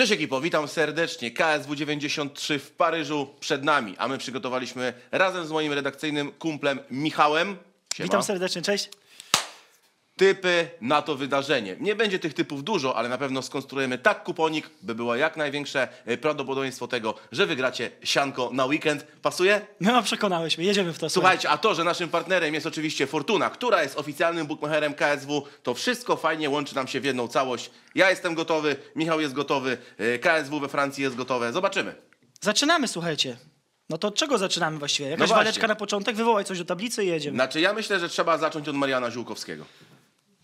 Cześć ekipo, witam serdecznie. KSW 93 w Paryżu przed nami, a my przygotowaliśmy razem z moim redakcyjnym kumplem Michałem. Siema. Witam serdecznie, cześć typy na to wydarzenie. Nie będzie tych typów dużo, ale na pewno skonstruujemy tak kuponik, by było jak największe y, prawdopodobieństwo tego, że wygracie sianko na weekend. Pasuje? No, przekonałeś mnie, jedziemy w to. Słuchajcie, a to, że naszym partnerem jest oczywiście Fortuna, która jest oficjalnym bookmacherem KSW, to wszystko fajnie łączy nam się w jedną całość. Ja jestem gotowy, Michał jest gotowy, y, KSW we Francji jest gotowe. Zobaczymy. Zaczynamy, słuchajcie. No to od czego zaczynamy właściwie? No Jakaś no waleczka na początek, wywołaj coś do tablicy i jedziemy. Znaczy ja myślę, że trzeba zacząć od Mariana Ziółkowskiego.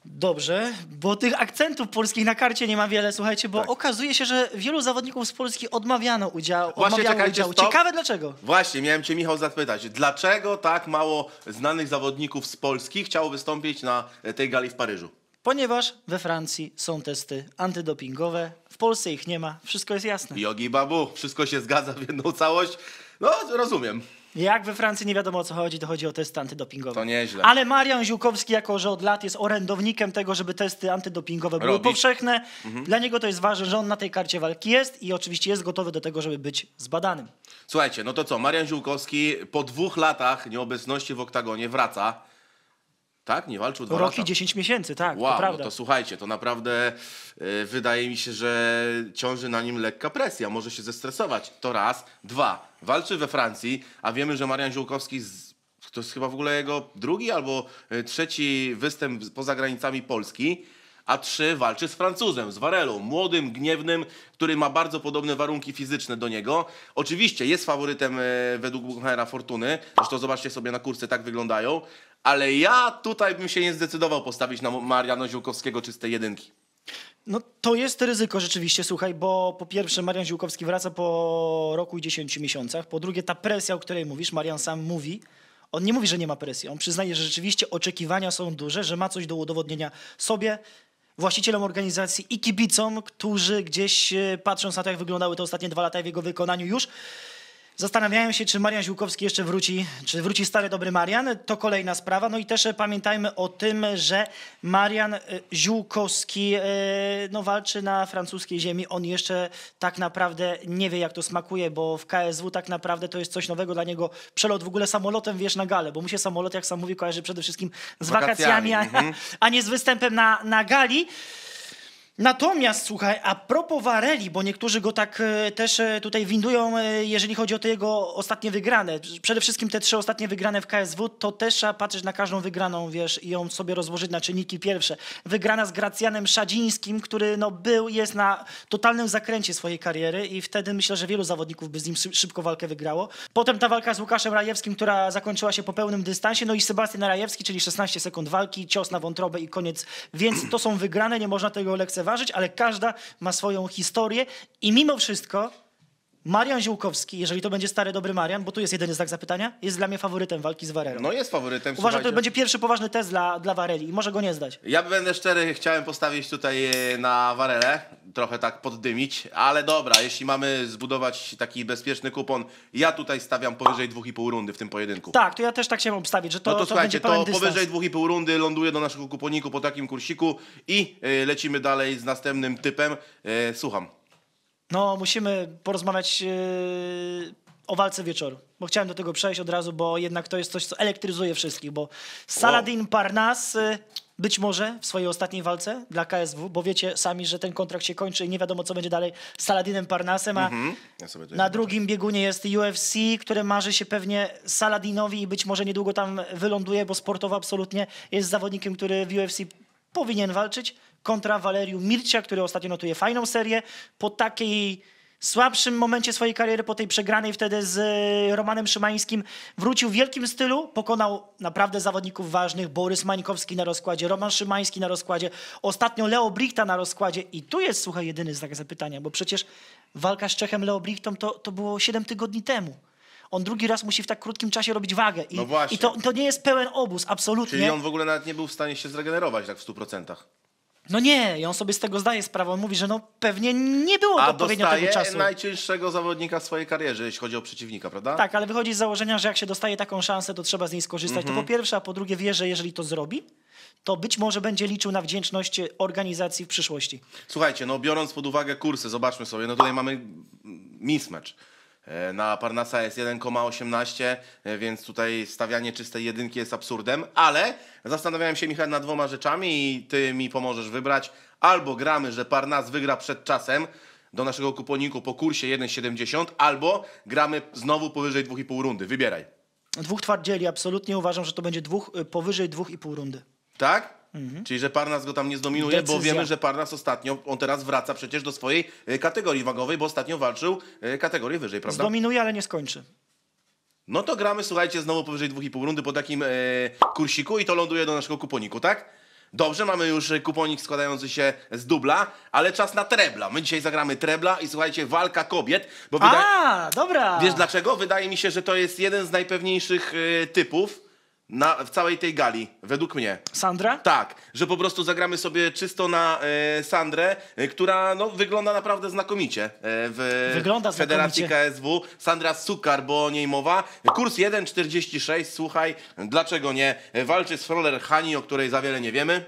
Dobrze, bo tych akcentów polskich na karcie nie ma wiele, słuchajcie, bo Tak. okazuje się, że wielu zawodników z Polski odmawiano udziału. Właśnie, odmawiało udziału. Ciekawe dlaczego. Właśnie, miałem Cię, Michał, zapytać, dlaczego tak mało znanych zawodników z Polski chciało wystąpić na tej gali w Paryżu? Ponieważ we Francji są testy antydopingowe, w Polsce ich nie ma, wszystko jest jasne. Jogi Babu, wszystko się zgadza w jedną całość. No, rozumiem. Jak we Francji nie wiadomo o co chodzi, to chodzi o testy antydopingowe. To nieźle. Ale Marian Ziłkowski, jako że od lat jest orędownikiem tego, żeby testy antydopingowe były Robić. powszechne, mhm. dla niego to jest ważne, że on na tej karcie walki jest i oczywiście jest gotowy do tego, żeby być zbadanym. Słuchajcie, no to co, Marian Ziłkowski po dwóch latach nieobecności w oktagonie wraca. Tak? Nie walczył dwa Roki lata? 10 miesięcy, tak, wow, no to prawda. No to słuchajcie, to naprawdę yy, wydaje mi się, że ciąży na nim lekka presja. Może się zestresować. To raz. Dwa. Walczy we Francji, a wiemy, że Marian Ziółkowski z to jest chyba w ogóle jego drugi albo e, trzeci występ poza granicami Polski. A trzy walczy z Francuzem, z Varelą, młodym, gniewnym, który ma bardzo podobne warunki fizyczne do niego. Oczywiście jest faworytem e, według Buchmachera Fortuny, zresztą zobaczcie sobie na kursy, tak wyglądają, ale ja tutaj bym się nie zdecydował postawić na Mariano Ziółkowskiego czystej jedynki. No to jest ryzyko rzeczywiście, słuchaj, bo po pierwsze Marian Ziółkowski wraca po roku i 10 miesiącach, po drugie ta presja, o której mówisz, Marian sam mówi, on nie mówi, że nie ma presji, on przyznaje, że rzeczywiście oczekiwania są duże, że ma coś do udowodnienia sobie, właścicielom organizacji i kibicom, którzy gdzieś e, patrząc na to, jak wyglądały te ostatnie dwa lata w jego wykonaniu już, Zastanawiałem się, czy Marian Ziłkowski jeszcze wróci, czy wróci stary dobry Marian. To kolejna sprawa. No i też pamiętajmy o tym, że Marian y, Ziłkowski y, no, walczy na francuskiej ziemi. On jeszcze tak naprawdę nie wie, jak to smakuje, bo w KSW tak naprawdę to jest coś nowego dla niego. Przelot w ogóle samolotem, wiesz, na galę, bo mu się samolot, jak sam mówi, kojarzy przede wszystkim z wakacjami, wakacjami a, mhm. a, nie z występem na, na gali. Natomiast słuchaj, a propos Wareli, bo niektórzy go tak e, też e, tutaj windują, e, jeżeli chodzi o te jego ostatnie wygrane. Przede wszystkim te trzy ostatnie wygrane w KSW, to też trzeba patrzeć na każdą wygraną, wiesz, i ją sobie rozłożyć na czynniki pierwsze. Wygrana z Gracjanem Szadzińskim, który no był, jest na totalnym zakręcie swojej kariery i wtedy myślę, że wielu zawodników by z nim szybko walkę wygrało. Potem ta walka z Łukaszem Rajewskim, która zakończyła się po pełnym dystansie, no i Sebastian Rajewski, czyli 16 sekund walki, cios na wątrobę i koniec. Więc to są wygrane, nie można tego lekceważyć lekceważyć, ale każda ma swoją historię i mimo wszystko Marian Ziółkowski, jeżeli to będzie stary, dobry Marian, bo tu jest jeden znak zapytania, jest dla mnie faworytem walki z Warelą. No jest faworytem. Uważam, że to będzie pierwszy poważny test dla, dla Wareli i może go nie zdać. Ja będę szczery, chciałem postawić tutaj e, na Warelę, trochę tak poddymić, ale dobra, jeśli mamy zbudować taki bezpieczny kupon, ja tutaj stawiam powyżej 2,5 rundy w tym pojedynku. Tak, to ja też tak chciałem obstawić, że to, No to, to słuchajcie, to powyżej 2,5 rundy ląduje do naszego kuponiku po takim kursiku i e, lecimy dalej z następnym typem. E, słucham. No, musimy porozmawiać e, o walce wieczoru, bo chciałem do tego przejść od razu, bo jednak to jest coś, co elektryzuje wszystkich, bo Saladin Parnas e, być może w swojej ostatniej walce dla KSW, bo wiecie sami, że ten kontrakt się kończy i nie wiadomo, co będzie dalej z Saladinem Parnasem, a mhm. na drugim biegunie jest UFC, które marzy się pewnie Saladinowi i być może niedługo tam wyląduje, bo sportowo absolutnie jest zawodnikiem, który w UFC powinien walczyć kontra Waleriu Mircia, który ostatnio notuje fajną serię. Po takiej słabszym momencie swojej kariery, po tej przegranej wtedy z e, Romanem Szymańskim, wrócił w wielkim stylu, pokonał naprawdę zawodników ważnych, Borys Mańkowski na rozkładzie, Roman Szymański na rozkładzie, ostatnio Leo Brichta na rozkładzie i tu jest, słuchaj, jedyny znak zapytania, bo przecież walka z Czechem Leo Brichtą to, to było 7 tygodni temu. On drugi raz musi w tak krótkim czasie robić wagę. I, no i to, to, nie jest pełen obóz, absolutnie. Czyli on w ogóle nawet nie był w stanie się zregenerować tak w 100%. No nie, i on sobie z tego zdaje sprawę. On mówi, że no pewnie nie było A odpowiednio tego czasu. najcięższego zawodnika w swojej karierze, jeśli chodzi o przeciwnika, prawda? Tak, ale wychodzi z założenia, że jak się dostaje taką szansę, to trzeba z niej skorzystać. Mm -hmm. To po mhm. pierwsze, a po drugie wie, że jeżeli to zrobi, to być może będzie liczył na wdzięczność organizacji w przyszłości. Słuchajcie, no biorąc pod uwagę kursy, zobaczmy sobie, no tutaj tak. mamy mismatch. E, na Parnasa jest 1,18, e, więc tutaj stawianie czystej jedynki jest absurdem, ale zastanawiałem się, Michał, nad dwoma rzeczami i ty mi pomożesz wybrać. Albo gramy, że Parnas wygra przed czasem do naszego kuponiku po kursie 1,70, albo gramy znowu powyżej 2,5 rundy. Wybieraj. Dwóch twardzieli, absolutnie uważam, że to będzie dwóch, y, powyżej 2,5 rundy. Tak? Mhm. Czyli, że Parnas go tam nie zdominuje, Decyzja. bo wiemy, że Parnas ostatnio, on teraz wraca przecież do swojej e, kategorii wagowej, bo ostatnio walczył e, kategorię wyżej, prawda? Zdominuje, ale nie skończy. No to gramy, słuchajcie, znowu powyżej 2,5 rundy po takim e, kursiku i to ląduje do naszego kuponiku, tak? Dobrze, mamy już e, kuponik składający się z dubla, ale czas na trebla. My dzisiaj zagramy trebla i słuchajcie, walka kobiet. Bo A, dobra. Wiesz dlaczego? Wydaje mi się, że to jest jeden z najpewniejszych typów na, w całej tej gali, według mnie. Sandra? Tak, że po prostu zagramy sobie czysto na e, Sandrę, e, która no, wygląda naprawdę znakomicie e, w Wygląda Federacji znakomicie. KSW. Sandra Sukar, bo o niej mowa. Kurs 1,46, słuchaj, dlaczego nie? Walczy z Froler Hani, o której za wiele nie wiemy.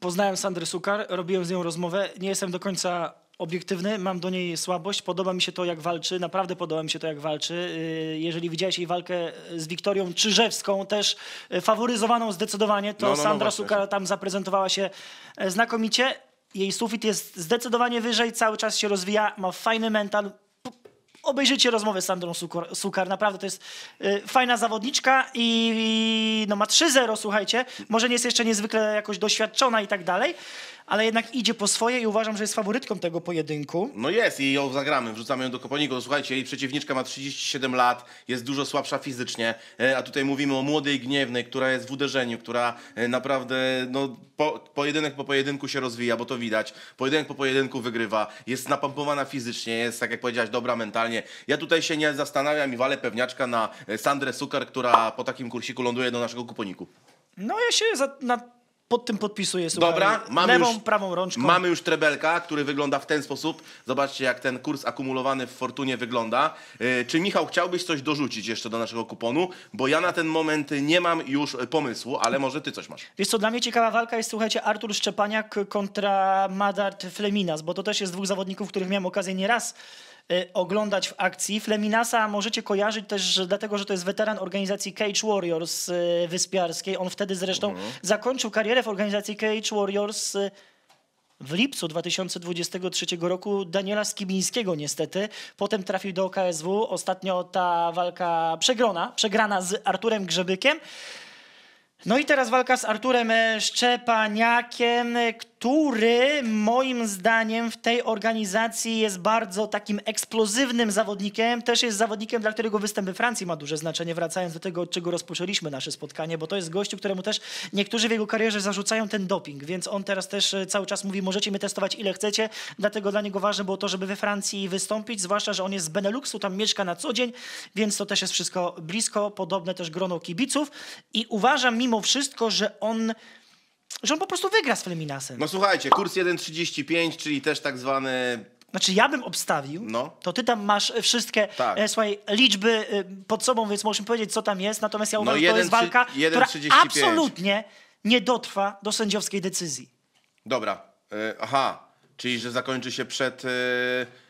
Poznałem Sandrę Sukar, robiłem z nią rozmowę. Nie jestem do końca obiektywny, mam do niej słabość, podoba mi się to, jak walczy, naprawdę podoba mi się to, jak walczy. Y, jeżeli widziałeś jej walkę z Wiktorią Czyżewską, też y, faworyzowaną zdecydowanie, to no, no, no Sandra no tam zaprezentowała się e, znakomicie. Jej sufit jest zdecydowanie wyżej, cały czas się rozwija, ma fajny mental, obejrzyjcie rozmowę z Sandrą Sukar, Sukar. naprawdę to jest y, fajna zawodniczka i, i no, ma 3-0, słuchajcie, może nie jest jeszcze niezwykle jakoś doświadczona i tak dalej, ale jednak idzie po swoje i uważam, że jest faworytką tego pojedynku. No jest i ją zagramy, wrzucamy ją do Koponiku. Słuchajcie, jej przeciwniczka ma 37 lat, jest dużo słabsza fizycznie, e, a tutaj mówimy o młodej gniewnej, która jest w uderzeniu, która e, naprawdę no, po, pojedynek po pojedynku się rozwija, bo to widać. Pojedynek po pojedynku wygrywa, jest napompowana fizycznie, jest, tak jak powiedziałaś, dobra mentalnie. Ja tutaj się nie zastanawiam i walę pewniaczka na e, Sandrę Sukar, która po takim kursiku ląduje do naszego kuponiku. No ja się za, na pod tym podpisuję, sobie. Dobra, mamy lewą, już, prawą rączką. Mamy już Trebelka, który wygląda w ten sposób. Zobaczcie, jak ten kurs akumulowany w Fortunie wygląda. Y, czy Michał chciałbyś coś dorzucić jeszcze do naszego kuponu? Bo ja na ten moment nie mam już y, pomysłu, ale może ty coś masz. Wiesz co, dla mnie ciekawa walka jest, słuchajcie, Artur Szczepaniak kontra Madart Fleminas, bo to też jest dwóch zawodników, których miałem okazję nieraz raz Y, oglądać w akcji. Fleminasa możecie kojarzyć też dlatego, że to jest weteran organizacji Cage Warriors y, wyspiarskiej. On wtedy zresztą mhm. zakończył karierę w organizacji Cage Warriors y, w lipcu 2023 roku Daniela Skibińskiego niestety. Potem trafił do KSW. Ostatnio ta walka przegrana, przegrana z Arturem Grzebykiem. No i teraz walka z Arturem Szczepaniakiem, który który moim zdaniem w tej organizacji jest bardzo takim eksplozywnym zawodnikiem, też jest zawodnikiem, dla którego występ Francji ma duże znaczenie, wracając do tego, od czego rozpoczęliśmy nasze spotkanie, bo to jest gościu, któremu też niektórzy w jego karierze zarzucają ten doping, więc on teraz też e, cały czas mówi, możecie mnie testować ile chcecie, dlatego dla niego ważne było to, żeby we Francji wystąpić, zwłaszcza, że on jest z Beneluxu, tam mieszka na co dzień, więc to też jest wszystko blisko, podobne też grono kibiców i uważam mimo wszystko, że on że on po prostu wygra z Fleminasem. No słuchajcie, kurs 1,35, czyli też tak zwany znaczy ja bym obstawił, no. to ty tam masz e, wszystkie e, tak. e, słuchaj, liczby e, pod sobą, więc możesz powiedzieć, co tam jest. Natomiast ja no uważam, no, że to jest walka, 1, która 35. absolutnie nie dotrwa do sędziowskiej decyzji. Dobra, e, aha, czyli że zakończy się przed... E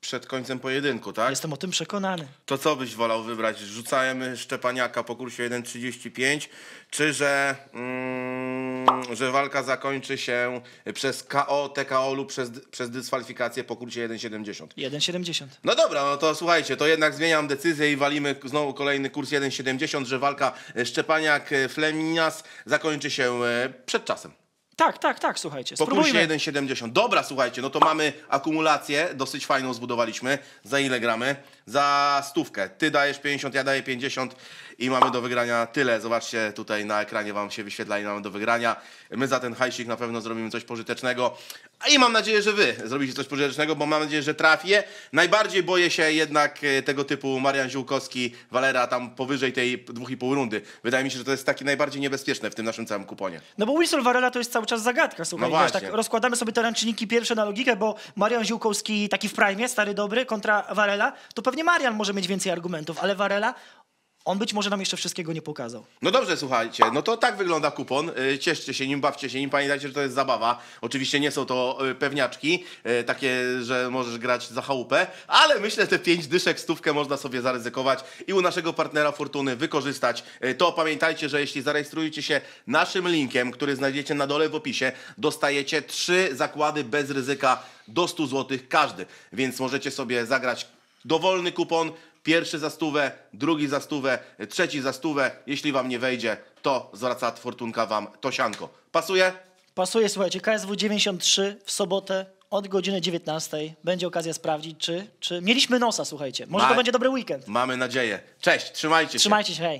przed końcem pojedynku, tak? Jestem o tym przekonany. To co byś wolał wybrać? Rzucajemy Szczepaniaka po kursie 1.35, czy że, mm, że walka zakończy się przez KO, TKO lub przez, przez dyskwalifikację po kursie 1.70? 1.70. No dobra, no to słuchajcie, to jednak zmieniam decyzję i walimy znowu kolejny kurs 1.70, że walka Szczepaniak-Fleminas zakończy się e, przed czasem. Tak, tak, tak, słuchajcie. Po Spróbujmy. 1,70. Dobra, słuchajcie, no to mamy akumulację, dosyć fajną zbudowaliśmy. Za ile gramy? Za stówkę. Ty dajesz 50, ja daję 50 i mamy do wygrania tyle. Zobaczcie, tutaj na ekranie wam się wyświetla i mamy do wygrania. My za ten hajsik na pewno zrobimy coś pożytecznego, i mam nadzieję, że wy zrobicie coś pożytecznego, bo mam nadzieję, że trafię. Najbardziej boję się jednak e, tego typu Marian Ziółkowski, Walera tam powyżej tej 2,5 rundy. Wydaje mi się, że to jest takie najbardziej niebezpieczne w tym naszym całym kuponie. No bo Whistle Varela to jest cały czas zagadka, słuchaj. No tak rozkładamy sobie te ręczniki pierwsze na logikę, bo Marian Ziółkowski taki w prime, stary dobry, kontra Varela, to pewnie Marian może mieć więcej argumentów, ale Varela on być może nam jeszcze wszystkiego nie pokazał. No dobrze, słuchajcie, no to tak wygląda kupon. E, cieszcie się nim, bawcie się nim. Pamiętajcie, że to jest zabawa. Oczywiście nie są to e, pewniaczki, e, takie, że możesz grać za chałupę, ale myślę, że te pięć dyszek, stówkę można sobie zaryzykować i u naszego partnera Fortuny wykorzystać. To pamiętajcie, że jeśli zarejestrujecie się naszym linkiem, który znajdziecie na dole w opisie, dostajecie trzy zakłady bez ryzyka do 100 zł każdy, więc możecie sobie zagrać Dowolny kupon, pierwszy za stówę, drugi za stówę, trzeci za stówę. Jeśli wam nie wejdzie, to zwraca Fortunka wam tosianko. Pasuje? Pasuje, słuchajcie, KSW 93 w sobotę od godziny 19 będzie okazja sprawdzić, czy, czy mieliśmy nosa, słuchajcie. Może Ma... to będzie dobry weekend. Mamy nadzieję. Cześć, trzymajcie się. Trzymajcie się, hej.